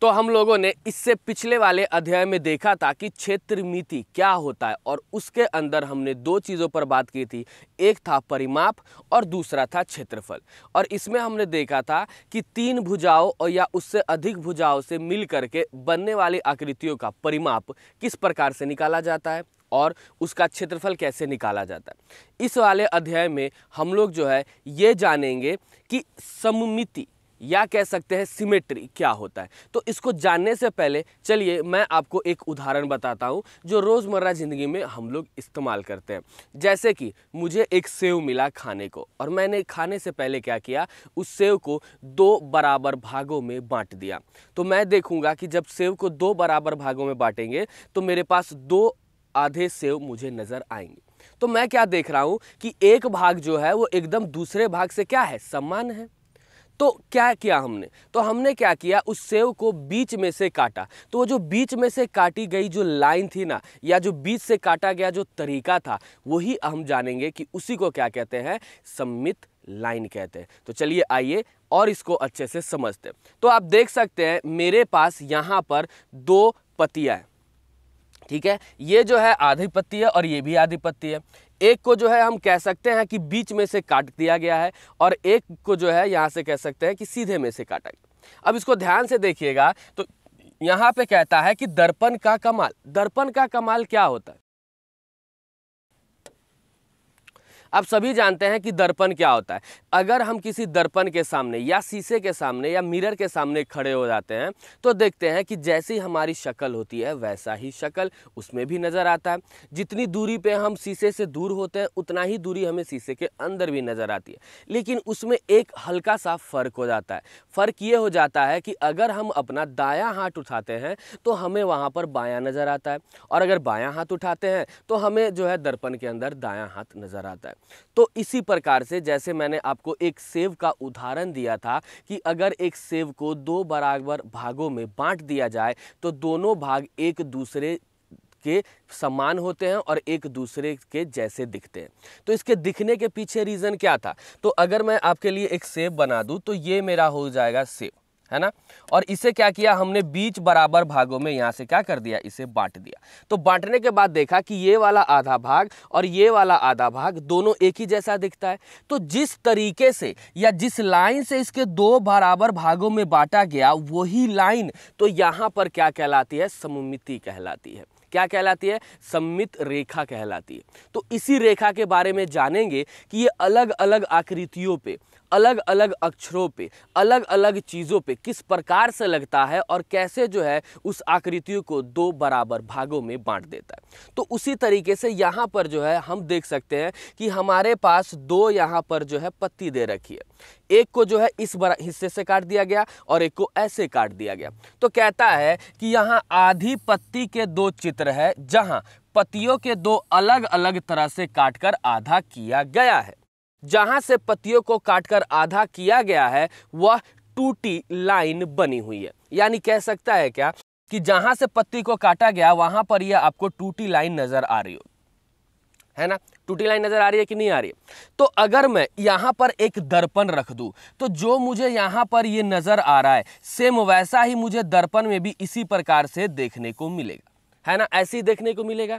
तो हम लोगों ने इससे पिछले वाले अध्याय में देखा था कि क्षेत्र मिति क्या होता है और उसके अंदर हमने दो चीज़ों पर बात की थी एक था परिमाप और दूसरा था क्षेत्रफल और इसमें हमने देखा था कि तीन भुजाओं और या उससे अधिक भुजाओं से मिल करके बनने वाली आकृतियों का परिमाप किस प्रकार से निकाला जाता है और उसका क्षेत्रफल कैसे निकाला जाता है इस वाले अध्याय में हम लोग जो है ये जानेंगे कि सममिति या कह सकते हैं सिमेट्री क्या होता है तो इसको जानने से पहले चलिए मैं आपको एक उदाहरण बताता हूँ जो रोज़मर्रा ज़िंदगी में हम लोग इस्तेमाल करते हैं जैसे कि मुझे एक सेव मिला खाने को और मैंने खाने से पहले क्या किया उस सेव को दो बराबर भागों में बांट दिया तो मैं देखूँगा कि जब सेव को दो बराबर भागों में बांटेंगे तो मेरे पास दो आधे सेव मुझे नज़र आएंगे तो मैं क्या देख रहा हूँ कि एक भाग जो है वो एकदम दूसरे भाग से क्या है समान है तो क्या किया हमने तो हमने क्या किया उस सेव को बीच में से काटा तो वो जो बीच में से काटी गई जो लाइन थी ना या जो बीच से काटा गया जो तरीका था वही हम जानेंगे कि उसी को क्या कहते हैं सम्मित लाइन कहते हैं तो चलिए आइए और इसको अच्छे से समझते हैं तो आप देख सकते हैं मेरे पास यहाँ पर दो पतियाँ ठीक है ये जो है आधी पत्ती है और ये भी आधी पत्ती है एक को जो है हम कह सकते हैं कि बीच में से काट दिया गया है और एक को जो है यहाँ से कह सकते हैं कि सीधे में से काटा गया अब इसको ध्यान से देखिएगा तो यहाँ पे कहता है कि दर्पण का कमाल दर्पण का कमाल क्या होता है आप सभी जानते हैं कि दर्पण क्या होता है अगर हम किसी दर्पण के सामने या शीशे के सामने या मिरर के सामने खड़े हो जाते हैं तो देखते हैं कि जैसी हमारी शक्ल होती है वैसा ही शक्ल उसमें भी नज़र आता है जितनी दूरी पे हम शीशे से दूर होते हैं उतना ही दूरी हमें शीशे के अंदर भी नज़र आती है लेकिन उसमें एक हल्का सा फ़र्क हो जाता है फ़र्क ये हो जाता है कि अगर हम अपना दाया हाथ उठाते हैं तो हमें वहाँ पर बायाँ नज़र आता है और अगर बायाँ हाथ उठाते हैं तो हमें जो है दर्पण के अंदर दाया हाथ नज़र आता है तो इसी प्रकार से जैसे मैंने आपको एक सेव का उदाहरण दिया था कि अगर एक सेव को दो बराबर भागों में बांट दिया जाए तो दोनों भाग एक दूसरे के समान होते हैं और एक दूसरे के जैसे दिखते हैं तो इसके दिखने के पीछे रीज़न क्या था तो अगर मैं आपके लिए एक सेब बना दूँ तो ये मेरा हो जाएगा सेब है ना और इसे क्या किया हमने बीच बराबर भागों में यहाँ से क्या कर दिया इसे बांट दिया तो बांटने के बाद देखा कि ये वाला आधा भाग और ये वाला आधा भाग दोनों एक ही जैसा दिखता है तो जिस तरीके से या जिस लाइन से इसके दो बराबर भागों में बांटा गया वही लाइन तो यहाँ पर क्या कहलाती है सममिति कहलाती है क्या कहलाती है सम्मित रेखा कहलाती है तो इसी रेखा के बारे में जानेंगे कि ये अलग अलग आकृतियों पर अलग अलग अक्षरों पे अलग अलग चीज़ों पे किस प्रकार से लगता है और कैसे जो है उस आकृतियों को दो बराबर भागों में बांट देता है तो उसी तरीके से यहाँ पर जो है हम देख सकते हैं कि हमारे पास दो यहाँ पर जो है पत्ती दे रखी है एक को जो है इस हिस्से से काट दिया गया और एक को ऐसे काट दिया गया तो कहता है कि यहाँ आधी पत्ती के दो चित्र है जहाँ पतियों के दो अलग अलग तरह से काटकर आधा किया गया है जहां से पत्तियों को काटकर आधा किया गया है वह टूटी लाइन बनी हुई है यानी कह सकता है क्या कि जहां से पत्ती को काटा गया वहां पर यह आपको टूटी लाइन नजर आ रही हो है ना टूटी लाइन नजर आ रही है कि नहीं आ रही है तो अगर मैं यहां पर एक दर्पण रख दू तो जो मुझे यहां पर यह नज़र आ रहा है सेम वैसा ही मुझे दर्पण में भी इसी प्रकार से देखने को मिलेगा है ना ऐसे ही देखने को मिलेगा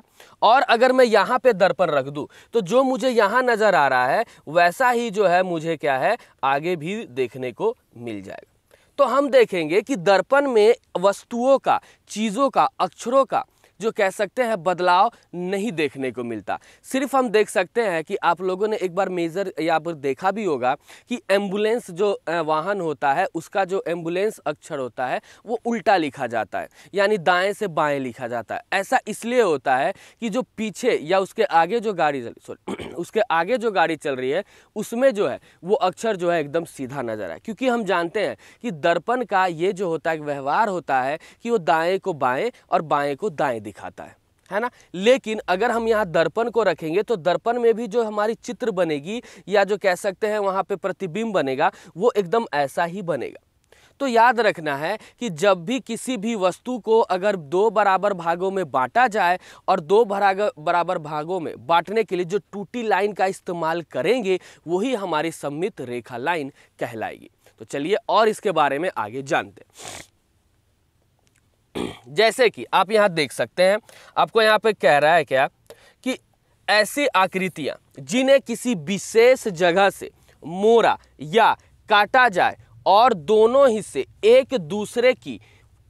और अगर मैं यहाँ पे दर्पण रख दूँ तो जो मुझे यहाँ नज़र आ रहा है वैसा ही जो है मुझे क्या है आगे भी देखने को मिल जाएगा तो हम देखेंगे कि दर्पण में वस्तुओं का चीज़ों का अक्षरों का जो कह सकते हैं बदलाव नहीं देखने को मिलता सिर्फ हम देख सकते हैं कि आप लोगों ने एक बार मेजर या पर देखा भी होगा कि एम्बुलेंस जो वाहन होता है उसका जो एम्बुलेंस अक्षर होता है वो उल्टा लिखा जाता है यानी दाएँ से बाएँ लिखा जाता है ऐसा इसलिए होता है कि जो पीछे या उसके आगे जो गाड़ी सॉरी उसके आगे जो गाड़ी चल रही है उसमें जो है वो अक्षर जो है एकदम सीधा नजर आए क्योंकि हम जानते हैं कि दर्पण का ये जो होता है व्यवहार होता है कि वो दाएँ को बाएँ और बाएँ को दाएँ दिखाता है है ना लेकिन अगर हम यहाँ दर्पण को रखेंगे तो दर्पण में भी जो हमारी चित्र बनेगी या जो कह सकते हैं वहाँ पे प्रतिबिंब बनेगा वो एकदम ऐसा ही बनेगा तो याद रखना है कि जब भी किसी भी वस्तु को अगर दो बराबर भागों में बांटा जाए और दो बराबर भागों में बांटने के लिए जो टूटी लाइन का इस्तेमाल करेंगे वही हमारी सम्मित रेखा लाइन कहलाएगी तो चलिए और इसके बारे में आगे जानते हैं जैसे कि आप यहाँ देख सकते हैं आपको यहाँ पे कह रहा है क्या कि ऐसी आकृतियाँ जिन्हें किसी विशेष जगह से मोरा या काटा जाए और दोनों हिस्से एक दूसरे की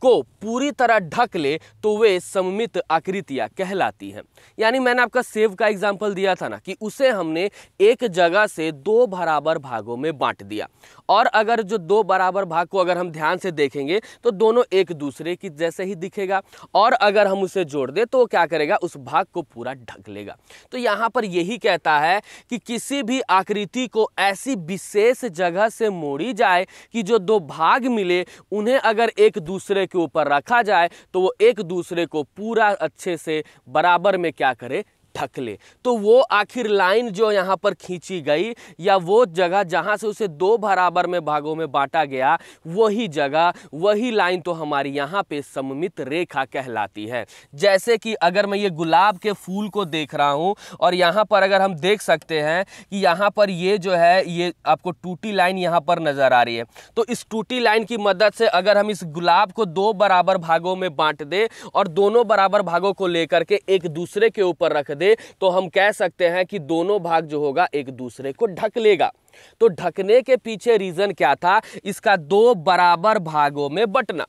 को पूरी तरह ढक ले तो वे सममित आकृतियाँ कहलाती हैं यानी मैंने आपका सेव का एग्जाम्पल दिया था ना कि उसे हमने एक जगह से दो बराबर भागों में बांट दिया और अगर जो दो बराबर भाग को अगर हम ध्यान से देखेंगे तो दोनों एक दूसरे की जैसे ही दिखेगा और अगर हम उसे जोड़ दें तो वो क्या करेगा उस भाग को पूरा ढक लेगा तो यहाँ पर यही कहता है कि किसी भी आकृति को ऐसी विशेष जगह से मोड़ी जाए कि जो दो भाग मिले उन्हें अगर एक दूसरे के ऊपर रखा जाए तो वो एक दूसरे को पूरा अच्छे से बराबर में क्या करे थकले तो वो आखिर लाइन जो यहाँ पर खींची गई या वो जगह जहाँ से उसे दो बराबर में भागों में बांटा गया वही जगह वही लाइन तो हमारी यहाँ पे सममित रेखा कहलाती है जैसे कि अगर मैं ये गुलाब के फूल को देख रहा हूँ और यहाँ पर अगर हम देख सकते हैं कि यहाँ पर ये जो है ये आपको टूटी लाइन यहाँ पर नज़र आ रही है तो इस टूटी लाइन की मदद से अगर हम इस गुलाब को दो बराबर भागों में बाँट दें और दोनों बराबर भागों को लेकर के एक दूसरे के ऊपर रख दे तो हम कह सकते हैं कि दोनों भाग जो होगा एक दूसरे को ढक लेगा तो ढकने के पीछे रीज़न क्या था इसका दो बराबर भागों में बटना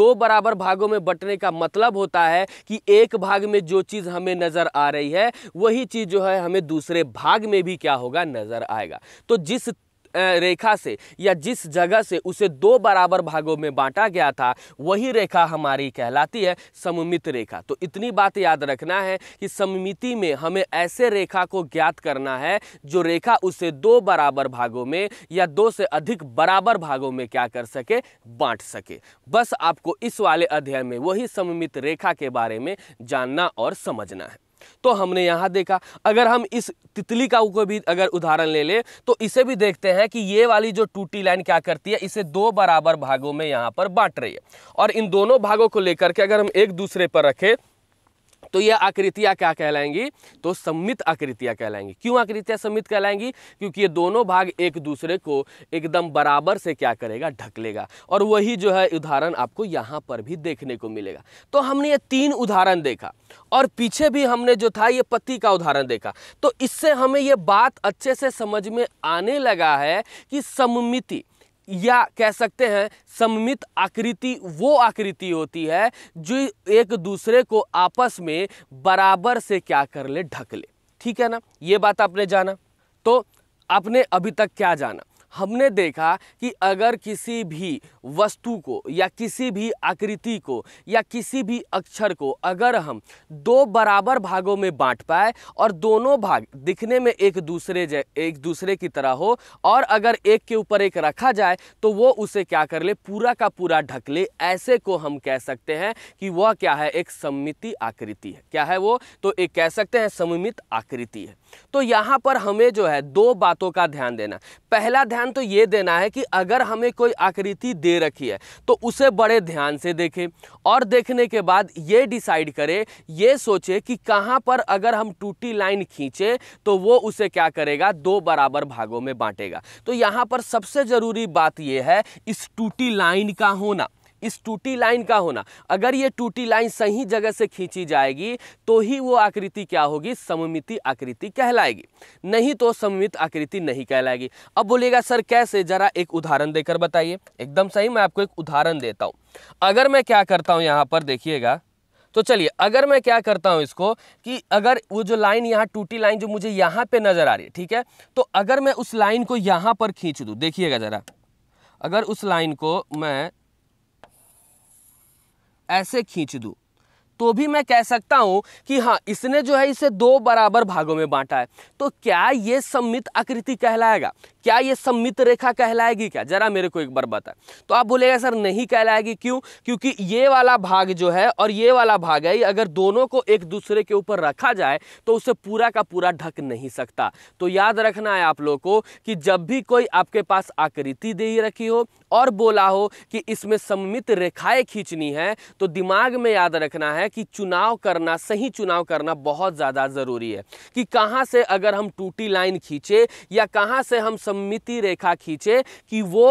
दो बराबर भागों में बटने का मतलब होता है कि एक भाग में जो चीज़ हमें नज़र आ रही है वही चीज़ जो है हमें दूसरे भाग में भी क्या होगा नज़र आएगा तो जिस रेखा से या जिस जगह से उसे दो बराबर भागों में बांटा गया था वही रेखा हमारी कहलाती है सममित रेखा तो इतनी बात याद रखना है कि सममिति में हमें ऐसे रेखा को ज्ञात करना है जो रेखा उसे दो बराबर भागों में या दो से अधिक बराबर भागों में क्या कर सके बांट सके बस आपको इस वाले अध्याय में वही सममित रेखा के बारे में जानना और समझना है तो हमने यहाँ देखा अगर हम इस तितली का को भी अगर उदाहरण ले ले तो इसे भी देखते हैं कि ये वाली जो टूटी लाइन क्या करती है इसे दो बराबर भागों में यहाँ पर बांट रही है और इन दोनों भागों को लेकर के अगर हम एक दूसरे पर रखें तो यह आकृतियाँ क्या कहलाएंगी तो सम्मित आकृतियाँ कहलाएंगी क्यों आकृतियाँ सम्मित कहलाएंगी क्योंकि ये दोनों भाग एक दूसरे को एकदम बराबर से क्या करेगा ढक लेगा और वही जो है उदाहरण आपको यहाँ पर भी देखने को मिलेगा तो हमने ये तीन उदाहरण देखा और पीछे भी हमने जो था ये पति का उदाहरण देखा तो इससे हमें ये बात अच्छे से समझ में आने लगा है कि सममिति या कह सकते हैं सममित आकृति वो आकृति होती है जो एक दूसरे को आपस में बराबर से क्या कर ले ढक ले ठीक है ना ये बात आपने जाना तो आपने अभी तक क्या जाना हमने देखा कि अगर किसी भी वस्तु को या किसी भी आकृति को या किसी भी अक्षर को अगर हम दो बराबर भागों में बांट पाए और दोनों भाग दिखने में एक दूसरे एक दूसरे की तरह हो और अगर एक के ऊपर एक रखा जाए तो वो उसे क्या कर ले पूरा का पूरा ढक ले ऐसे को हम कह सकते हैं कि वह क्या है एक सम्मिति आकृति है क्या है वो तो एक कह सकते हैं सममित आकृति है तो यहाँ पर हमें जो है दो बातों का ध्यान देना पहला ध्यान ध्यान तो ये देना है कि अगर हमें कोई आकृति दे रखी है तो उसे बड़े ध्यान से देखें और देखने के बाद ये डिसाइड करें ये सोचे कि कहाँ पर अगर हम टूटी लाइन खींचे तो वो उसे क्या करेगा दो बराबर भागों में बांटेगा तो यहाँ पर सबसे ज़रूरी बात यह है इस टूटी लाइन का होना इस टूटी लाइन का होना अगर ये टूटी लाइन सही जगह से खींची जाएगी तो ही वो आकृति क्या होगी सममिति आकृति कहलाएगी नहीं तो सममित आकृति नहीं कहलाएगी अब बोलेगा सर कैसे जरा एक उदाहरण देकर बताइए एकदम सही मैं आपको एक उदाहरण देता हूँ अगर मैं क्या करता हूँ यहाँ पर देखिएगा तो चलिए अगर मैं क्या करता हूँ इसको कि अगर वो जो लाइन यहाँ टूटी लाइन जो मुझे यहाँ पे नज़र आ रही है ठीक है तो अगर मैं उस लाइन को यहाँ पर खींच दूँ देखिएगा ज़रा अगर उस लाइन को मैं ऐसे खींच दूँ तो भी मैं कह सकता हूँ कि हाँ इसने जो है इसे दो बराबर भागों में बांटा है तो क्या ये सम्मित आकृति कहलाएगा क्या ये सम्मित रेखा कहलाएगी क्या जरा मेरे को एक बार बता तो आप बोलेगा सर नहीं कहलाएगी क्यों क्योंकि ये वाला भाग जो है और ये वाला भाग है अगर दोनों को एक दूसरे के ऊपर रखा जाए तो उसे पूरा का पूरा ढक नहीं सकता तो याद रखना है आप लोगों को कि जब भी कोई आपके पास आकृति दे रखी हो और बोला हो कि इसमें सम्मित रेखाएं खींचनी है तो दिमाग में याद रखना है कि चुनाव करना सही चुनाव करना बहुत ज़्यादा ज़रूरी है कि कहाँ से अगर हम टूटी लाइन खींचे या कहाँ से हम सम्मिति रेखा खींचे कि वो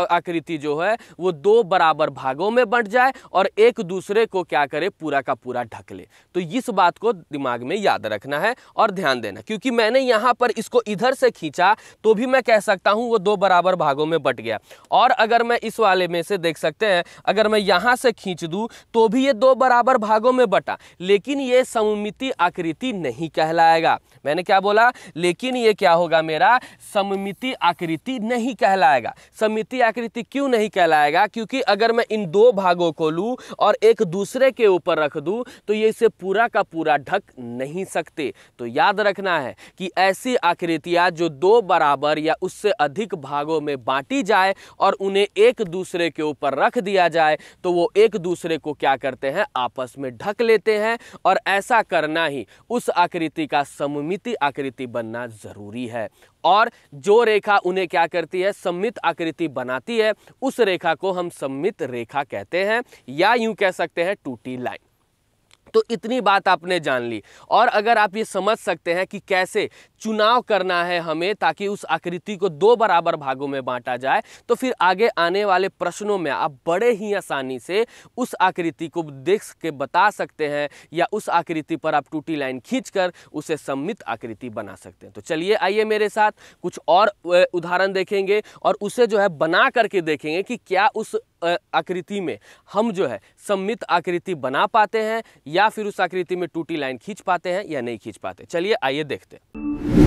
आकृति जो है वो दो बराबर भागों में बंट जाए और एक दूसरे को क्या करे पूरा का पूरा ढक ले तो इस बात को दिमाग में याद रखना है और ध्यान देना क्योंकि मैंने यहाँ पर इसको इधर से खींचा तो भी मैं कह सकता हूँ वो दो बराबर भागों में बट गया और अगर मैं इस वाले में से देख सकते हैं अगर मैं यहाँ से खींच दूँ तो भी ये दो बराबर भागों में बटा लेकिन ये सममिति आकृति नहीं कहलाएगा मैंने क्या बोला लेकिन ये क्या होगा मेरा सममित समिति आकृति नहीं कहलाएगा समिति आकृति क्यों नहीं कहलाएगा क्योंकि अगर मैं इन दो भागों को लूँ और एक दूसरे के ऊपर रख दूँ तो ये इसे पूरा का पूरा ढक नहीं सकते तो याद रखना है कि ऐसी आकृतियाँ जो दो बराबर या उससे अधिक भागों में बांटी जाए और उन्हें एक दूसरे के ऊपर रख दिया जाए तो वो एक दूसरे को क्या करते हैं आपस में ढक लेते हैं और ऐसा करना ही उस आकृति का सममिति आकृति बनना ज़रूरी है और जो रेखा उन्हें क्या करती है सम्मित आकृति बनाती है उस रेखा को हम सम्मित रेखा कहते हैं या यूं कह सकते हैं टूटी लाइन तो इतनी बात आपने जान ली और अगर आप ये समझ सकते हैं कि कैसे चुनाव करना है हमें ताकि उस आकृति को दो बराबर भागों में बांटा जाए तो फिर आगे आने वाले प्रश्नों में आप बड़े ही आसानी से उस आकृति को देख के बता सकते हैं या उस आकृति पर आप टूटी लाइन खींचकर उसे सम्मित आकृति बना सकते हैं तो चलिए आइए मेरे साथ कुछ और उदाहरण देखेंगे और उसे जो है बना करके देखेंगे कि क्या उस आकृति में हम जो है सम्मित आकृति बना पाते हैं या फिर उस आकृति में टूटी लाइन खींच पाते हैं या नहीं खींच पाते चलिए आइए देखते हैं